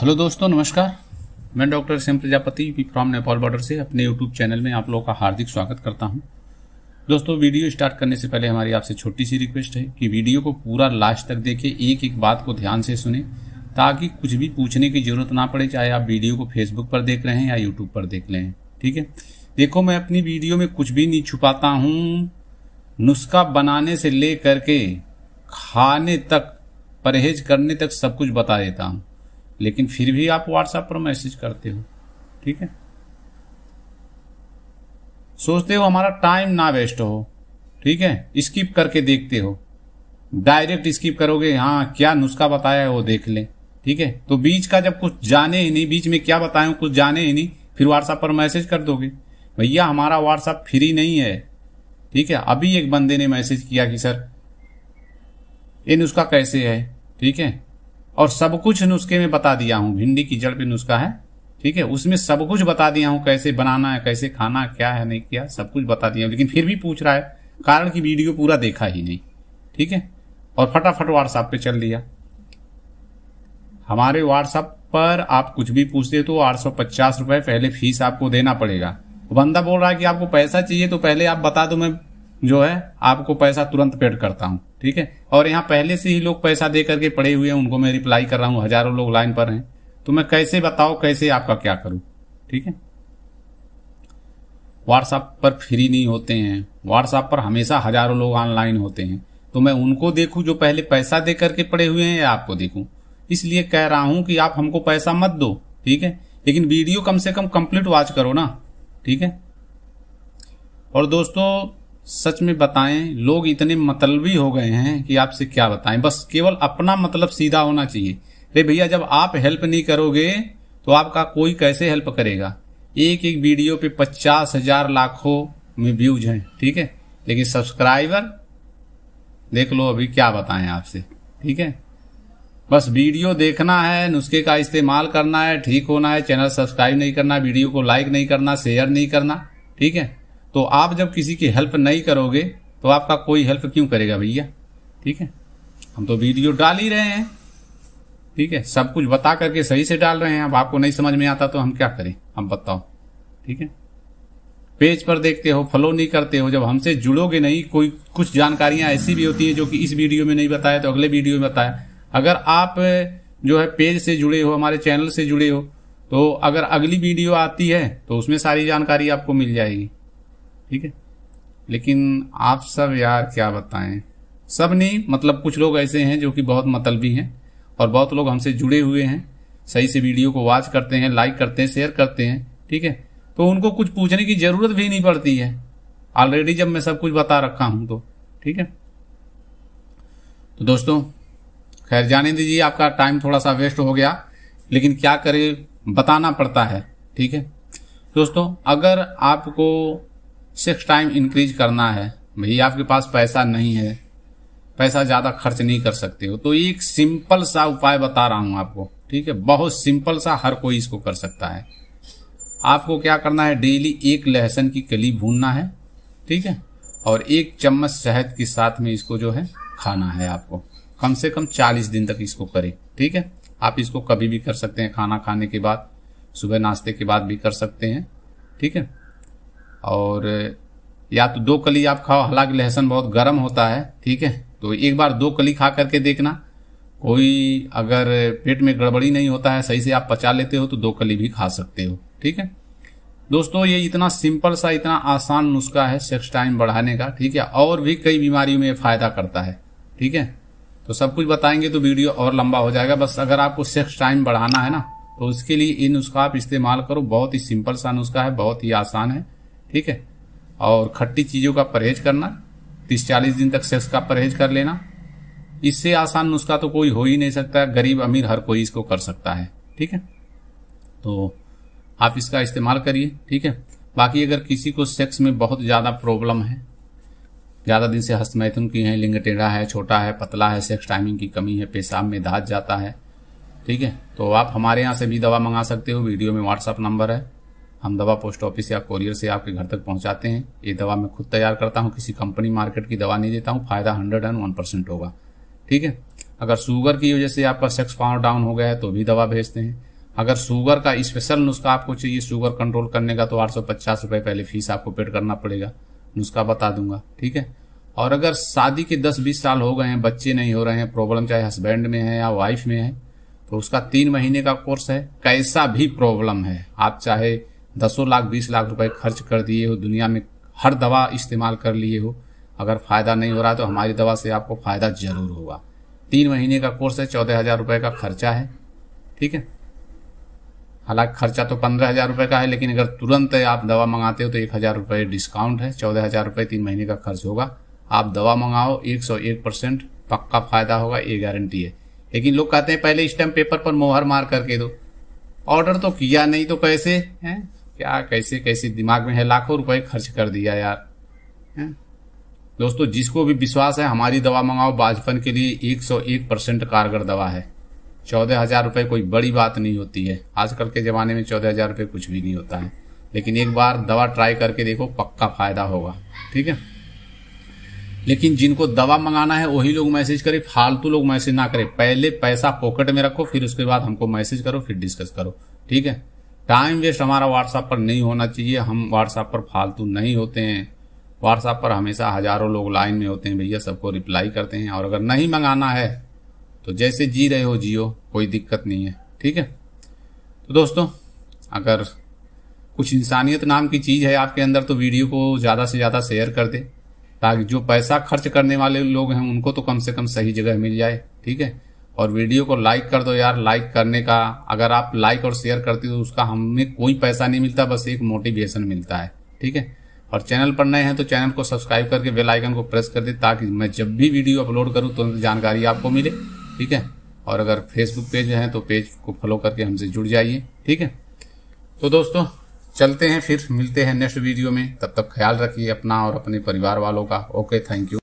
hello दोस्तों नमस्कार मैं doctor Shyam Prajapati we from Nepal border से अपने यूट्यूब चैनल में आप लोगों का हार्दिक स्वागत करता हूं दोस्तों वीडियो स्टार्ट करने से पहले हमारी आपसे छोटी सी रिक्वेस्ट है कि वीडियो को पूरा लास्ट तक देखें एक एक बात को ध्यान से सुने ताकि कुछ भी पूछने की जरूरत ना पड़े चाहे आप वीडियो को फेसबुक पर देख रहे हैं या यूट्यूब पर देख रहे हैं ठीक है देखो मैं अपनी वीडियो में कुछ भी नहीं छुपाता हूँ नुस्खा बनाने से ले करके खाने तक परहेज करने तक सब कुछ बता देता हूँ लेकिन फिर भी आप व्हाट्सएप पर मैसेज करते हो ठीक है सोचते हो हमारा टाइम ना वेस्ट हो ठीक है स्किप करके देखते हो डायरेक्ट स्किप करोगे हाँ क्या नुस्खा बताया है वो देख लें ठीक है तो बीच का जब कुछ जाने ही नहीं बीच में क्या बताया कुछ जाने ही नहीं फिर व्हाट्सएप पर मैसेज कर दोगे भैया हमारा व्हाट्सएप फ्री नहीं है ठीक है अभी एक बंदे ने मैसेज किया कि सर ये नुस्खा कैसे है ठीक है और सब कुछ नुस्खे में बता दिया हूँ भिंडी की जड़ पे नुस्खा है ठीक है उसमें सब कुछ बता दिया हूँ कैसे बनाना है कैसे खाना क्या है नहीं किया सब कुछ बता दिया लेकिन फिर भी पूछ रहा है कारण की वीडियो पूरा देखा ही नहीं ठीक है और फटाफट व्हाट्सएप पे चल दिया हमारे व्हाट्सएप पर आप कुछ भी पूछते तो आठ सौ पचास रुपए पहले फीस आपको देना पड़ेगा बंदा बोल रहा है कि आपको पैसा चाहिए तो पहले आप बता दो मैं जो है आपको पैसा तुरंत पेड करता हूं ठीक है और यहाँ पहले से ही लोग पैसा दे करके पड़े हुए हैं उनको मैं रिप्लाई कर रहा हूँ हजारों लोग लाइन पर हैं तो मैं कैसे बताओ कैसे आपका क्या करूँ ठीक है व्हाट्सएप पर फ्री नहीं होते हैं व्हाट्सएप पर हमेशा हजारों लोग ऑनलाइन होते हैं तो मैं उनको देखूं जो पहले पैसा दे करके पड़े हुए हैं या आपको देखूं इसलिए कह रहा हूं कि आप हमको पैसा मत दो ठीक है लेकिन वीडियो कम से कम कंप्लीट वॉच करो ना ठीक है और दोस्तों सच में बताएं लोग इतने मतलबी हो गए हैं कि आपसे क्या बताएं बस केवल अपना मतलब सीधा होना चाहिए अरे भैया जब आप हेल्प नहीं करोगे तो आपका कोई कैसे हेल्प करेगा एक एक वीडियो पे पचास हजार लाखों में व्यूज हैं ठीक है लेकिन सब्सक्राइबर देख लो अभी क्या बताएं आपसे ठीक है बस वीडियो देखना है नुस्खे का इस्तेमाल करना है ठीक होना है चैनल सब्सक्राइब नहीं करना वीडियो को लाइक नहीं करना शेयर नहीं करना ठीक है तो आप जब किसी की हेल्प नहीं करोगे तो आपका कोई हेल्प क्यों करेगा भैया ठीक है हम तो वीडियो डाल ही रहे हैं ठीक है सब कुछ बता करके सही से डाल रहे हैं अब आपको नहीं समझ में आता तो हम क्या करें हम बताओ ठीक है पेज पर देखते हो फॉलो नहीं करते हो जब हमसे जुड़ोगे नहीं कोई कुछ जानकारियां ऐसी भी होती है जो कि इस वीडियो में नहीं बताया तो अगले वीडियो में बताया अगर आप जो है पेज से जुड़े हो हमारे चैनल से जुड़े हो तो अगर अगली वीडियो आती है तो उसमें सारी जानकारी आपको मिल जाएगी ठीक है लेकिन आप सब यार क्या बताएं सब नहीं मतलब कुछ लोग ऐसे हैं जो कि बहुत मतलबी हैं और बहुत लोग हमसे जुड़े हुए हैं सही से वीडियो को वॉच करते हैं लाइक करते हैं शेयर करते हैं ठीक है तो उनको कुछ पूछने की ज़रूरत भी नहीं पड़ती है ऑलरेडी जब मैं सब कुछ बता रखा हूं तो ठीक है तो दोस्तों खैर जाने दीजिए आपका टाइम थोड़ा सा वेस्ट हो गया लेकिन क्या करें बताना पड़ता है ठीक है दोस्तों अगर आपको सिक्स टाइम इंक्रीज करना है भैया आपके पास पैसा नहीं है पैसा ज़्यादा खर्च नहीं कर सकते हो तो एक सिंपल सा उपाय बता रहा हूँ आपको ठीक है बहुत सिंपल सा हर कोई इसको कर सकता है आपको क्या करना है डेली एक लहसन की कली भूनना है ठीक है और एक चम्मच शहद के साथ में इसको जो है खाना है आपको कम से कम चालीस दिन तक इसको करें ठीक है आप इसको कभी भी कर सकते हैं खाना खाने के बाद सुबह नाश्ते के बाद भी कर सकते हैं ठीक है और या तो दो कली आप खाओ हालांकि लहसुन बहुत गर्म होता है ठीक है तो एक बार दो कली खा करके देखना कोई अगर पेट में गड़बड़ी नहीं होता है सही से आप पचा लेते हो तो दो कली भी खा सकते हो ठीक है दोस्तों ये इतना सिंपल सा इतना आसान नुस्खा है सेक्स टाइम बढ़ाने का ठीक है और भी कई बीमारियों में फायदा करता है ठीक है तो सब कुछ बताएंगे तो वीडियो और लंबा हो जाएगा बस अगर आपको सेक्स टाइम बढ़ाना है ना तो उसके लिए ये नुस्खा आप इस्तेमाल करो बहुत ही सिंपल सा नुस्खा है बहुत ही आसान है ठीक है और खट्टी चीज़ों का परहेज करना तीस चालीस दिन तक सेक्स का परहेज कर लेना इससे आसान नुस्खा तो कोई हो ही नहीं सकता गरीब अमीर हर कोई इसको कर सकता है ठीक है तो आप इसका इस्तेमाल करिए ठीक है बाकी अगर किसी को सेक्स में बहुत ज़्यादा प्रॉब्लम है ज़्यादा दिन से हस्तमैथुन की है लिंग टेढ़ा है छोटा है पतला है सेक्स टाइमिंग की कमी है पेशाब में धात जाता है ठीक है तो आप हमारे यहाँ से भी दवा मंगा सकते हो वीडियो में व्हाट्सअप नंबर है हम दवा पोस्ट ऑफिस या कोरियर से आपके घर तक पहुंचाते हैं ये दवा मैं खुद तैयार करता हूँ किसी कंपनी मार्केट की दवा नहीं देता हूँ फायदा हंड्रेड एंड वन परसेंट होगा ठीक है अगर शुगर की वजह से आपका सेक्स पावर डाउन हो गया है तो भी दवा भेजते हैं अगर शुगर का स्पेशल नुस्खा आपको चाहिए शुगर कंट्रोल करने का तो आठ सौ पचास रुपये पहले फीस आपको पेड करना पड़ेगा नुस्खा बता दूंगा ठीक है और अगर शादी के दस बीस साल हो गए हैं बच्चे नहीं हो रहे हैं प्रॉब्लम चाहे हस्बैंड में है या वाइफ में है तो उसका तीन महीने का कोर्स है कैसा भी प्रॉब्लम है आप चाहे दसों लाख बीस लाख रुपए खर्च कर दिए हो दुनिया में हर दवा इस्तेमाल कर लिए हो अगर फ़ायदा नहीं हो रहा तो हमारी दवा से आपको फ़ायदा ज़रूर होगा तीन महीने का कोर्स है चौदह हज़ार रुपए का खर्चा है ठीक है हालांकि खर्चा तो पंद्रह हज़ार रुपए का है लेकिन अगर तुरंत आप दवा मंगाते हो तो एक हज़ार रुपए डिस्काउंट है चौदह हज़ार रुपए तीन महीने का खर्च होगा आप दवा मंगाओ एक सौ एक परसेंट पक्का फ़ायदा होगा ये गारंटी है लेकिन लोग कहते हैं पहले स्टैम्प पेपर पर मोहर मार करके दो ऑर्डर तो किया नहीं तो कैसे हैं क्या कैसे कैसे दिमाग में है लाखों रुपए खर्च कर दिया यार है दोस्तों जिसको भी विश्वास है हमारी दवा मंगाओ बाजपन के लिए एक सौ एक परसेंट कारगर दवा है चौदह हजार रुपये कोई बड़ी बात नहीं होती है आजकल के ज़माने में चौदह हजार रुपये कुछ भी नहीं होता है लेकिन एक बार दवा ट्राई करके देखो पक्का फ़ायदा होगा ठीक है लेकिन जिनको दवा मंगाना है वही लोग मैसेज करें फालतू लोग मैसेज ना करें पहले पैसा पॉकेट में रखो फिर उसके बाद हमको मैसेज करो फिर डिस्कस करो ठीक है टाइम वेस्ट हमारा व्हाट्सएप पर नहीं होना चाहिए हम व्हाट्सएप पर फालतू नहीं होते हैं व्हाट्सएप पर हमेशा हजारों लोग लाइन में होते हैं भैया सबको रिप्लाई करते हैं और अगर नहीं मंगाना है तो जैसे जी रहे हो जियो कोई दिक्कत नहीं है ठीक है तो दोस्तों अगर कुछ इंसानियत नाम की चीज़ है आपके अंदर तो वीडियो को ज़्यादा से ज़्यादा शेयर कर दे ताकि जो पैसा खर्च करने वाले लोग हैं उनको तो कम से कम सही जगह मिल जाए ठीक है और वीडियो को लाइक कर दो यार लाइक करने का अगर आप लाइक और शेयर करते हो तो उसका हमें कोई पैसा नहीं मिलता बस एक मोटिवेशन मिलता है ठीक है और चैनल पर नए हैं तो चैनल को सब्सक्राइब करके बेल आइकन को प्रेस कर दे ताकि मैं जब भी वीडियो अपलोड करूँ तुरंत तो जानकारी आपको मिले ठीक है और अगर फेसबुक पेज है तो पेज को फॉलो करके हमसे जुड़ जाइए ठीक है तो दोस्तों चलते हैं फिर मिलते हैं नेक्स्ट वीडियो में तब तक ख्याल रखिए अपना और अपने परिवार वालों का ओके थैंक यू